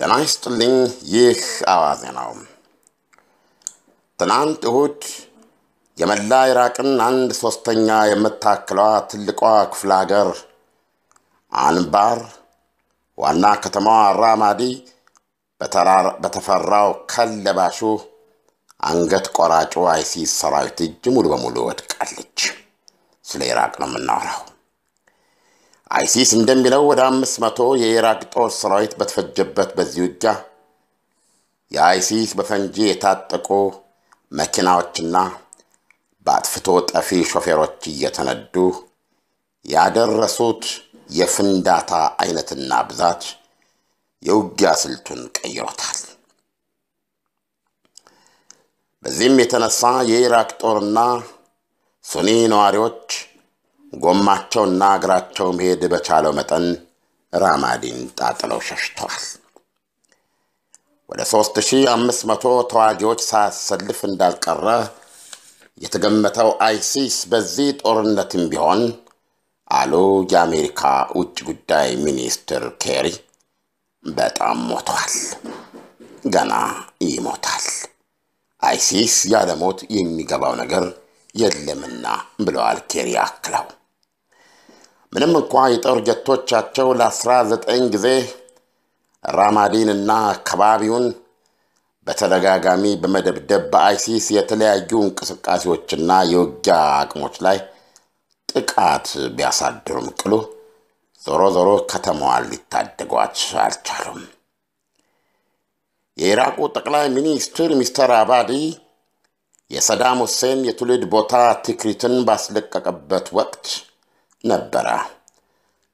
ጤና ይስጥልኝ። ይህ አዋዜ ነው። ትናንት እሁድ የመላ ኢራቅን አንድ ሶስተኛ የምታክለዋ ትልቋ ክፍለ አንባር ዋና ከተማዋ ራማዲ በተፈራው ከለባሹ አንገት ቆራጩ አይሲስ ሰራዊት እጅ ሙሉ በሙሉ ወድቃለች። ስለ ኢራቅ ነው የምናወራው። አይሲስ እንደሚለው ወደ አምስት መቶ የኢራቅ ጦር ሰራዊት በተፈጀበት በዚህ ውጊያ የአይሲስ በፈንጂ የታጠቁ መኪናዎችና በአጥፍቶ ጠፊ ሾፌሮች እየተነዱ ያደረሱት የፍንዳታ አይነትና ብዛት የውጊያ ስልቱን ቀይሮታል። በዚህም የተነሳ የኢራቅ ጦርና ሱኒ ነዋሪዎች ጎማቸውና እግራቸው መሄድ በቻለው መጠን ራማዲን ጣጥለው ሸሽተዋል። ወደ 3500 ተዋጊዎች ሳያሰልፍ እንዳልቀረ የተገመተው አይሲስ በዚህ ጦርነትም ቢሆን አሉ የአሜሪካ ውጭ ጉዳይ ሚኒስትር ኬሪ፣ በጣም ሞቷል፣ ገና ይሞታል። አይሲስ ያለሞት የሚገባው ነገር የለምና ብለዋል ኬሪ አክለው ምንም እንኳ የጦር ጀቶቻቸው ለ19 ጊዜ ራማዲን እና አካባቢውን በተደጋጋሚ በመደብደብ በአይሲስ የተለያዩ እንቅስቃሴዎችና የውጊያ አቅሞች ላይ ጥቃት ቢያሳድሩም ቅሉ ዞሮ ዞሮ ከተማዋን ሊታደጓት አልቻሉም። የኢራቁ ጠቅላይ ሚኒስትር ሚስተር አባዲ የሰዳም ሁሴን የትውልድ ቦታ ትክሪትን ባስለቀቀበት ወቅት ነበረ።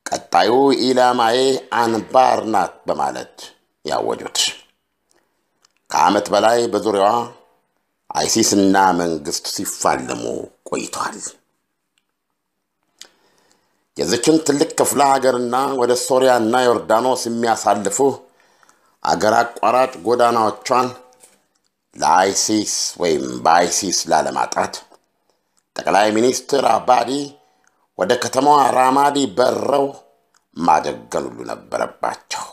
ቀጣዩ ኢላማዬ አንባር ናት በማለት ያወጁት ከዓመት በላይ በዙሪያዋ አይሲስና መንግስት ሲፋለሙ ቆይቷል። የዚችን ትልቅ ክፍለ ሀገርና ወደ ሶሪያና ዮርዳኖስ የሚያሳልፉ አገር አቋራጭ ጎዳናዎቿን ለአይሲስ ወይም በአይሲስ ላለማጣት ጠቅላይ ሚኒስትር አባዲ ወደ ከተማዋ ራማዲ በረው ማደገን ሁሉ ነበረባቸው።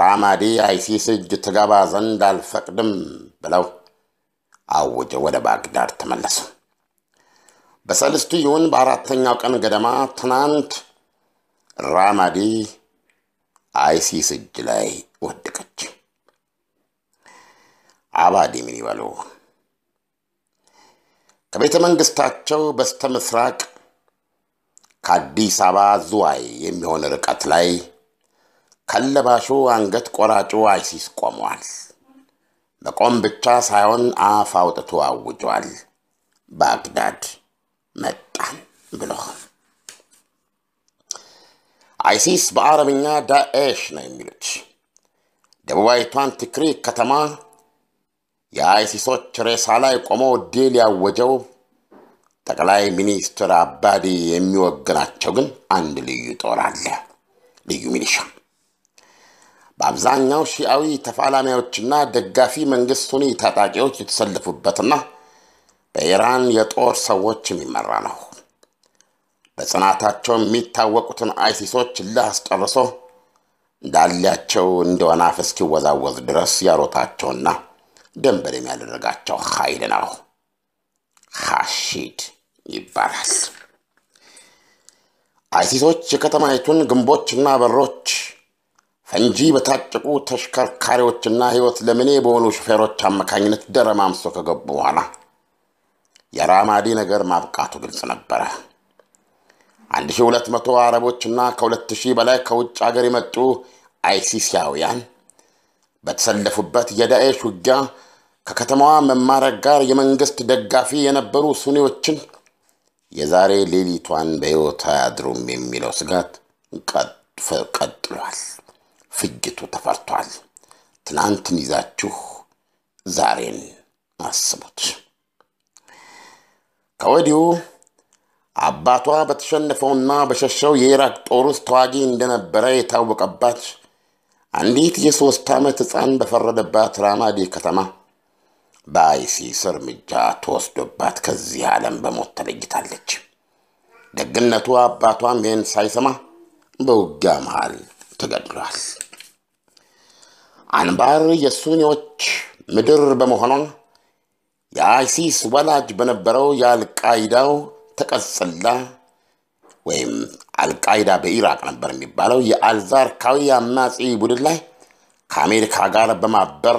ራማዲ አይሲስ እጅ ትገባ ዘንድ አልፈቅድም ብለው አውጀ ወደ ባግዳድ ተመለሱ። በሰልስቱ ይሁን በአራተኛው ቀን ገደማ ትናንት ራማዲ አይሲስ እጅ ላይ ወደቀች። አባዲ ምን ይበሉ ከቤተ መንግሥታቸው በስተ ምስራቅ ከአዲስ አበባ ዝዋይ የሚሆን ርቀት ላይ ከለባሹ አንገት ቆራጩ አይሲስ ቆሟል። መቆም ብቻ ሳይሆን አፍ አውጥቶ አውጇል። ባግዳድ መጣን ብሎ አይሲስ በአረብኛ ዳኤሽ ነው የሚሉት ደቡባዊቷን ትክሪክ ከተማ የአይሲሶች ሬሳ ላይ ቆሞ ድል ያወጀው ጠቅላይ ሚኒስትር አባዲ የሚወግናቸው ግን አንድ ልዩ ጦር አለ፣ ልዩ ሚሊሻ። በአብዛኛው ሺአዊ ተፋላሚዎችና ደጋፊ መንግሥት ሁኒ ታጣቂዎች የተሰለፉበትና በኢራን የጦር ሰዎች የሚመራ ነው። በጽናታቸው የሚታወቁትን አይሲሶች ላስጨርሶ እንዳላቸው እንደሆነ እስኪወዛወዝ ድረስ ያሮታቸውና ደንበር የሚያደረጋቸው ኃይል ነው። ሐሺድ ይባላል። አይሲሶች የከተማይቱን ግንቦችና በሮች ፈንጂ በታጨቁ ተሽከርካሪዎችና ሕይወት ለምኔ በሆኑ ሹፌሮች አማካኝነት ደረማምሶ ከገቡ በኋላ የራማዲ ነገር ማብቃቱ ግልጽ ነበረ። 1200 አረቦችና ከ2000 በላይ ከውጭ አገር የመጡ አይሲሲያውያን በተሰለፉበት የዳኤሽ ውጊያ ከከተማዋ መማረክ ጋር የመንግስት ደጋፊ የነበሩ ሱኒዎችን የዛሬ ሌሊቷን በሕይወት አያድሩም የሚለው ስጋት ቀጥሏል። ፍጅቱ ተፈርቷል። ትናንትን ይዛችሁ ዛሬን አስቡት። ከወዲሁ አባቷ በተሸነፈውና በሸሸው የኢራቅ ጦር ውስጥ ተዋጊ እንደነበረ የታወቀባት አንዲት የሶስት ዓመት ሕፃን በፈረደባት ራማዴ ከተማ በአይሲስ እርምጃ ተወስዶባት ከዚህ ዓለም በሞት ተለይታለች። ደግነቱ አባቷም ይህን ሳይሰማ በውጊያ መሃል ተገድሏል። አንባር የሱኒዎች ምድር በመሆኗ የአይሲስ ወላጅ በነበረው የአልቃይዳው ተቀጽላ ወይም አልቃይዳ በኢራቅ ነበር የሚባለው የአልዛርካዊ አማጺ ቡድን ላይ ከአሜሪካ ጋር በማበር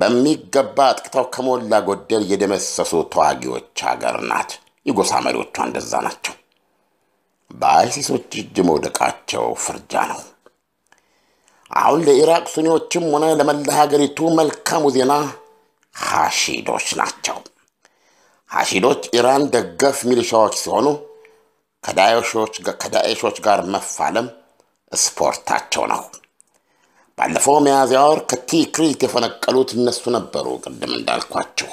በሚገባ አጥቅተው ከሞላ ጎደል የደመሰሱ ተዋጊዎች አገር ናት። የጎሳ መሪዎቿ እንደዛ ናቸው። በአይሲሶች እጅ መውደቃቸው ፍርጃ ነው። አሁን ለኢራቅ ሱኒዎችም ሆነ ለመላ ሀገሪቱ መልካሙ ዜና ሐሺዶች ናቸው። ሐሺዶች ኢራን ደገፍ ሚሊሻዎች ሲሆኑ ከዳኤሾች ጋር መፋለም ስፖርታቸው ነው። ባለፈው ሚያዝያ ወር ከቲክሪት የፈነቀሉት እነሱ ነበሩ። ቅድም እንዳልኳችሁ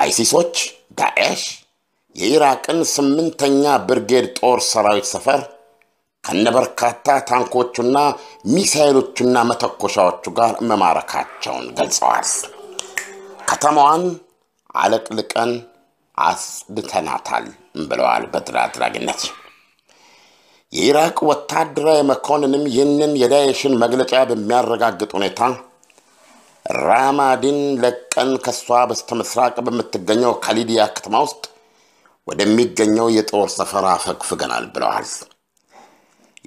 አይሲሶች ዳኤሽ የኢራቅን ስምንተኛ ብርጌድ ጦር ሰራዊት ሰፈር ከነበርካታ ታንኮቹና ሚሳይሎቹና መተኮሻዎቹ ጋር መማረካቸውን ገልጸዋል። ከተማዋን አለቅልቀን አጽድተናታል ብለዋል። በድራድራግነት። አድራጊነት የኢራቅ ወታደራዊ መኮንንም ይህንን የዳይሽን መግለጫ በሚያረጋግጥ ሁኔታ ራማዲን ለቀን ከሷ በስተ ምስራቅ በምትገኘው ካሊዲያ ከተማ ውስጥ ወደሚገኘው የጦር ሰፈር አፈግፍገናል ብለዋል።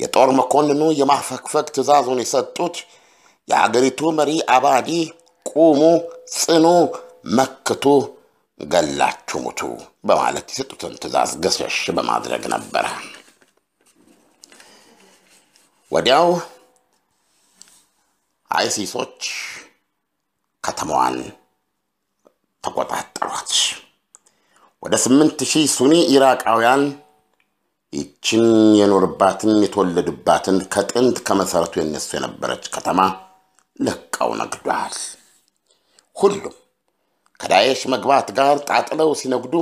የጦር መኮንኑ የማፈግፈግ ትዕዛዙን የሰጡት የአገሪቱ መሪ አባዲ ቁሙ፣ ጽኑ፣ መክቱ፣ ገላችሁ ሙቱ በማለት የሰጡትን ትዕዛዝ ገሸሽ በማድረግ ነበረ። ወዲያው አይሲሶች ከተማዋን ተቆጣጠሯት። ወደ ስምንት ሺህ ሱኒ ኢራቃውያን ይችን የኖርባትን የተወለዱባትን ከጥንት ከመሰረቱ የነሱ የነበረች ከተማ ለቀው ነግዷል። ሁሉም ከዳየሽ መግባት ጋር ጣጥለው ሲነግዱ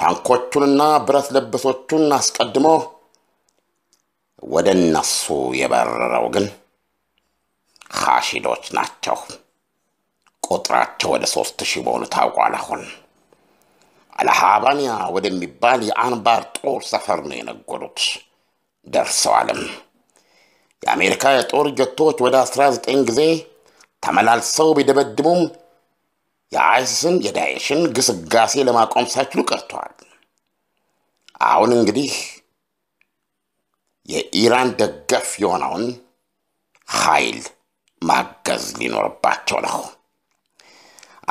ታንኮቹንና ብረት ለበሶቹን አስቀድሞ ወደ እነሱ የበረረው ግን ኻሺዶች ናቸው። ቁጥራቸው ወደ ሶስት ሺህ መሆኑ ታውቋል። አሁን አልሃባንያ ወደሚባል የአንባር ጦር ሰፈር ነው የነጎዱት። ደርሰዋልም። የአሜሪካ የጦር ጀቶች ወደ 19 ጊዜ ተመላልሰው ቢደበድቡም የአይስስን የዳኤሽን ግስጋሴ ለማቆም ሳይችሉ ቀርተዋል። አሁን እንግዲህ የኢራን ደገፍ የሆነውን ኃይል ማገዝ ሊኖርባቸው ነው።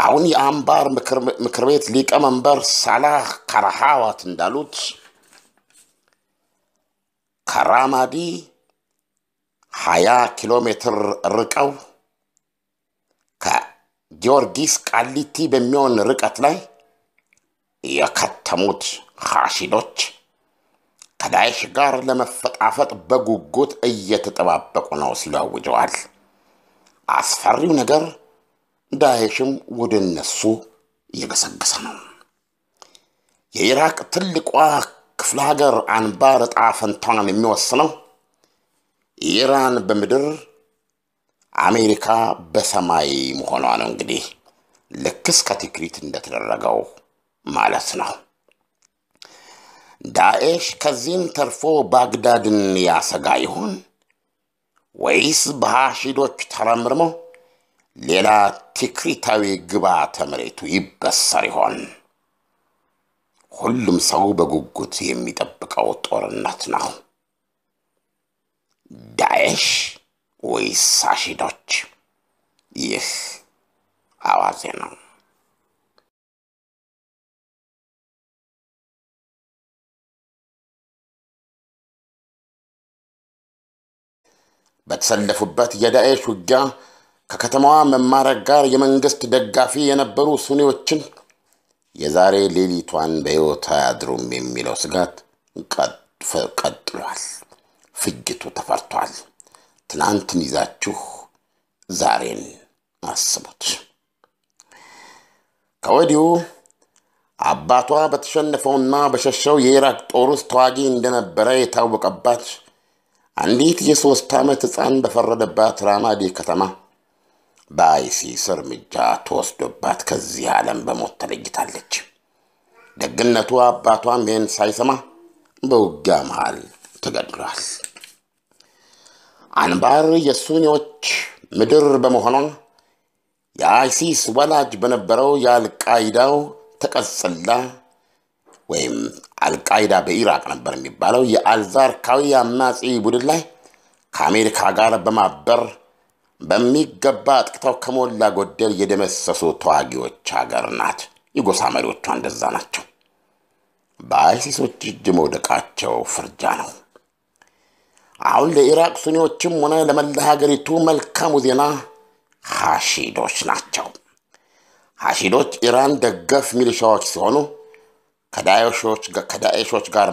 አሁን የአምባር ምክር ቤት ሊቀመንበር ሳላህ ካራሃዋት እንዳሉት ከራማዲ 20 ኪሎ ሜትር ርቀው ከጊዮርጊስ ቃሊቲ በሚሆን ርቀት ላይ የከተሙት ኻሺዶች ከዳይሽ ጋር ለመፈጣፈጥ በጉጉት እየተጠባበቁ ነው ሲሉ አውጀዋል። አስፈሪው ነገር ዳይሽም ወደ እነሱ እየገሰገሰ ነው። የኢራቅ ትልቋ ክፍለ ሀገር አንባር ዕጣ ፈንታዋን የሚወስነው ኢራን በምድር አሜሪካ በሰማይ መሆኗ ነው። እንግዲህ ልክ እስከ እንደተደረገው ማለት ነው። ዳኤሽ ከዚህም ተርፎ ባግዳድን ያሰጋ ይሆን ወይስ በሐሺዶች ተረምርሞ ሌላ ቲክሪታዊ ግብዓተ መሬቱ ይበሰር ይሆን? ሁሉም ሰው በጉጉት የሚጠብቀው ጦርነት ነው። ዳኤሽ ወይስ ሐሺዶች? ይህ አዋዜ ነው። በተሰለፉበት የዳኤሽ ውጊያ ከከተማዋ መማረክ ጋር የመንግስት ደጋፊ የነበሩ ሱኒዎችን የዛሬ ሌሊቷን በሕይወት አያድሩም የሚለው ስጋት ቀጥሏል። ፍጅቱ ተፈርቷል። ትናንትን ይዛችሁ ዛሬን አስቡት። ከወዲሁ አባቷ በተሸነፈውና በሸሸው የኢራቅ ጦር ውስጥ ተዋጊ እንደነበረ የታወቀባት አንዲት የሶስት ዓመት ሕፃን በፈረደባት ራማዲ ከተማ በአይሲስ እርምጃ ተወስዶባት ከዚህ ዓለም በሞት ተለይታለች። ደግነቱ አባቷም ይህን ሳይሰማ በውጊያ መሃል ተገድሏል። አንባር የሱኒዎች ምድር በመሆኗ የአይሲስ ወላጅ በነበረው የአልቃይዳው ተቀጽላ ወይም አልቃይዳ በኢራቅ ነበር የሚባለው የአልዛርካዊ አናጺ ቡድን ላይ ከአሜሪካ ጋር በማበር በሚገባ አጥቅተው ከሞላ ጎደል የደመሰሱ ተዋጊዎች ሀገር ናት። የጎሳ መሪዎቿ እንደዛ ናቸው። በአይሲሶች እጅ መውደቃቸው ፍርጃ ነው። አሁን ለኢራቅ ሱኒዎችም ሆነ ለመላ ሀገሪቱ መልካሙ ዜና ሐሺዶች ናቸው። ሐሺዶች ኢራን ደገፍ ሚሊሻዎች ሲሆኑ ከዳኤሾች ጋር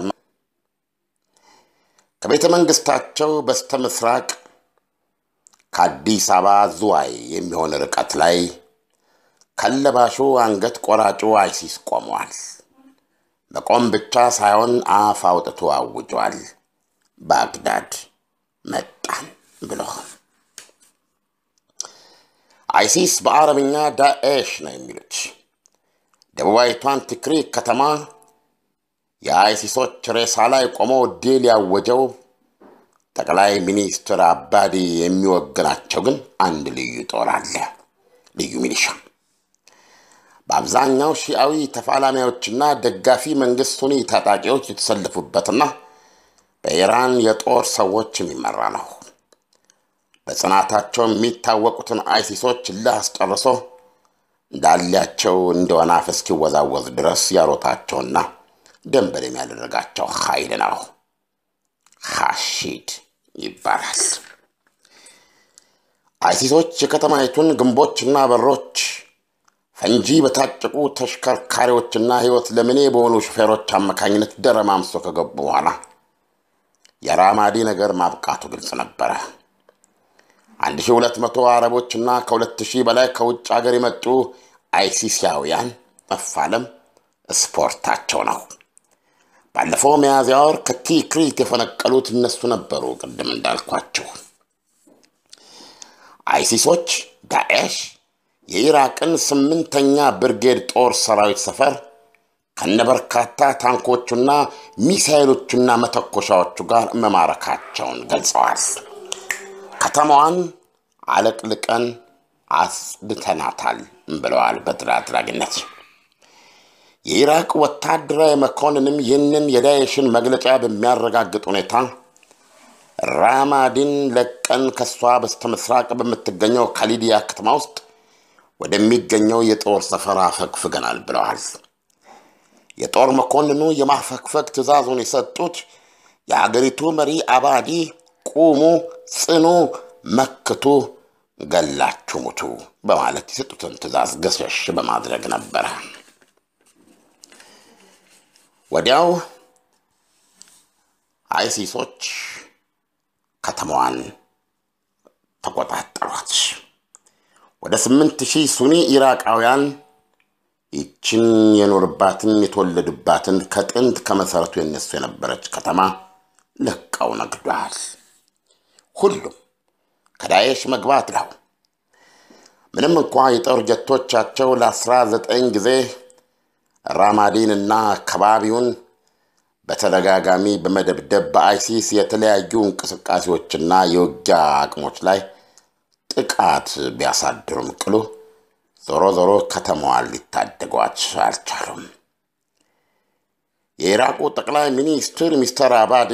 ከቤተ መንግሥታቸው በስተ ምስራቅ ከአዲስ አበባ ዝዋይ የሚሆን ርቀት ላይ ከለባሹ አንገት ቆራጩ አይሲስ ቆሟል። መቆም ብቻ ሳይሆን አፍ አውጥቶ አውጇል። ባግዳድ መጣን ብሎ አይሲስ በአረብኛ ዳኤሽ ነው የሚሉት። ደቡባዊቷን ቲክሪክ ከተማ የአይሲሶች ሬሳ ላይ ቆሞ ድል ያወጀው ጠቅላይ ሚኒስትር አባዲ የሚወግናቸው ግን አንድ ልዩ ጦር አለ፣ ልዩ ሚሊሻ። በአብዛኛው ሺአዊ ተፋላሚዎችና ደጋፊ መንግስት ሁኒ ታጣቂዎች የተሰለፉበትና በኢራን የጦር ሰዎች የሚመራ ነው። በጽናታቸው የሚታወቁትን አይሲሶች እልህ ዳሊያቸው እንደ ወናፍ እስኪወዛወዝ ድረስ ያሮታቸውና ደንበር የሚያደረጋቸው ኃይል ነው። ሐሺድ ይባላል። አይሲሶች የከተማይቱን ግንቦችና በሮች ፈንጂ በታጨቁ ተሽከርካሪዎችና ሕይወት ለምኔ በሆኑ ሹፌሮች አማካኝነት ደረማምሶ ከገቡ በኋላ የራማዲ ነገር ማብቃቱ ግልጽ ነበረ። 1200 አረቦችና ከ2000 በላይ ከውጭ አገር የመጡ አይሲሲያውያን መፋለም ስፖርታቸው ነው። ባለፈው ሚያዝያ ወር ከቲክሪት የፈነቀሉት እነሱ ነበሩ። ቅድም እንዳልኳችሁ አይሲሶች ዳኤሽ የኢራቅን ስምንተኛ ብርጌድ ጦር ሰራዊት ሰፈር ከነበርካታ ታንኮቹና ሚሳይሎቹና መተኮሻዎቹ ጋር መማረካቸውን ገልጸዋል። ከተማዋን አለቅልቀን አስድተናታል ብለዋል በድል አድራጊነት። የኢራቅ ወታደራዊ መኮንንም ይህንን የዳየሽን መግለጫ በሚያረጋግጥ ሁኔታ ራማዲን ለቀን ከሷ በስተምስራቅ በምትገኘው ከሊዲያ ከተማ ውስጥ ወደሚገኘው የጦር ሰፈር አፈግፍገናል ብለዋል። የጦር መኮንኑ የማፈግፈግ ትዕዛዙን የሰጡት የአገሪቱ መሪ አባዲ ቁሙ፣ ጽኑ፣ መክቱ፣ ገላችሁ ሙቱ በማለት የሰጡትን ትእዛዝ ገሸሽ በማድረግ ነበረ። ወዲያው አይሲሶች ከተማዋን ተቆጣጠሯት። ወደ ስምንት ሺህ ሱኒ ኢራቃውያን ይችን የኖርባትን የተወለዱባትን ከጥንት ከመሰረቱ የነሱ የነበረች ከተማ ለቀው ነግዷል። ሁሉም ከዳኤሽ መግባት ነው። ምንም እንኳ የጦር ጀቶቻቸው ለ19 ጊዜ ራማዲን እና አካባቢውን በተደጋጋሚ በመደብደብ በአይሲስ የተለያዩ እንቅስቃሴዎችና የውጊያ አቅሞች ላይ ጥቃት ቢያሳድሩም ቅሉ ዞሮ ዞሮ ከተማዋን ሊታደጓት አልቻሉም። የኢራቁ ጠቅላይ ሚኒስትር ሚስተር አባዲ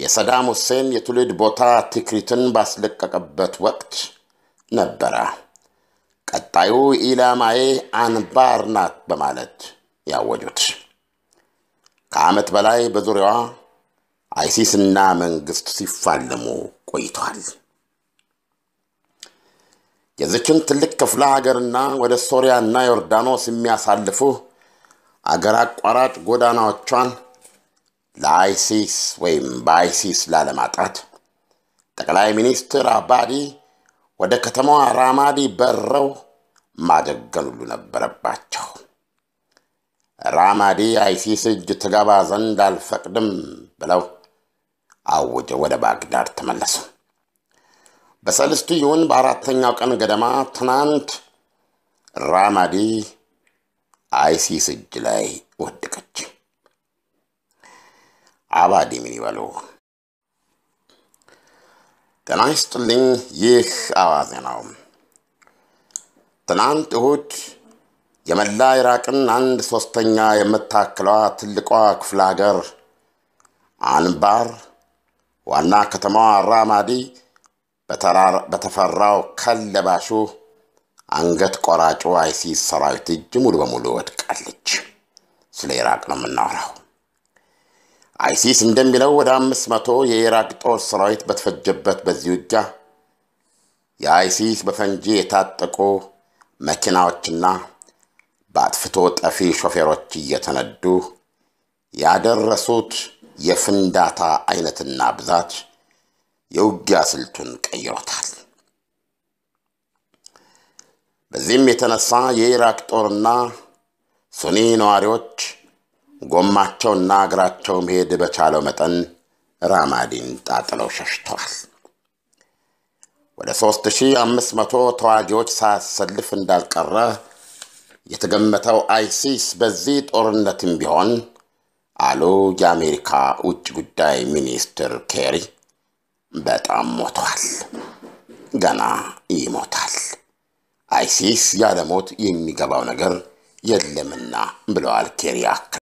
የሰዳም ሁሴን የትውልድ ቦታ ትክሪትን ባስለቀቀበት ወቅት ነበረ። ቀጣዩ ኢላማዬ አንባር ናት በማለት ያወጁት። ከዓመት በላይ በዙሪያዋ አይሲስና መንግሥት ሲፋለሙ ቆይተዋል። የዝችን ትልቅ ክፍለ ሀገርና ወደ ሶሪያና ዮርዳኖስ የሚያሳልፉ አገር አቋራጭ ጎዳናዎቿን ለአይሲስ ወይም በአይሲስ ላለማጣት ጠቅላይ ሚኒስትር አባዲ ወደ ከተማዋ ራማዲ በረው ማደገን ሁሉ ነበረባቸው። ራማዲ አይሲስ እጅ ትገባ ዘንድ አልፈቅድም ብለው አውጀ ወደ ባግዳድ ተመለሱ። በሰልስቱ ይሁን በአራተኛው ቀን ገደማ ትናንት ራማዲ አይሲስ እጅ ላይ ወደቀች። አባዲ ምን ይበሉ። ጤና ይስጥልኝ። ይህ አዋዜ ነው። ትናንት እሁድ የመላ ኢራቅን አንድ ሶስተኛ የምታክለዋ ትልቋ ክፍለ ሀገር አንባር ዋና ከተማዋ ራማዲ በተፈራው ከለባሹ አንገት ቆራጩ አይሲስ ሰራዊት እጅ ሙሉ በሙሉ ወድቃለች። ስለ ኢራቅ ነው የምናወራው። አይሲስ እንደሚለው ወደ አምስት መቶ የኢራቅ ጦር ሰራዊት በተፈጀበት በዚህ ውጊያ የአይሲስ በፈንጂ የታጠቁ መኪናዎችና በአጥፍቶ ጠፊ ሾፌሮች እየተነዱ ያደረሱት የፍንዳታ አይነትና ብዛት የውጊያ ስልቱን ቀይሮታል። በዚህም የተነሳ የኢራቅ ጦርና ሱኒ ነዋሪዎች ጎማቸውና እግራቸው መሄድ በቻለው መጠን ራማዲን ጣጥለው ሸሽተዋል። ወደ 3500 ተዋጊዎች ሳያሰልፍ እንዳልቀረ የተገመተው አይሲስ በዚህ ጦርነትም ቢሆን አሉ የአሜሪካ ውጭ ጉዳይ ሚኒስትር ኬሪ፣ በጣም ሞቷል፣ ገና ይሞታል። አይሲስ ያለሞት የሚገባው ነገር የለምና ብለዋል ኬሪ አክል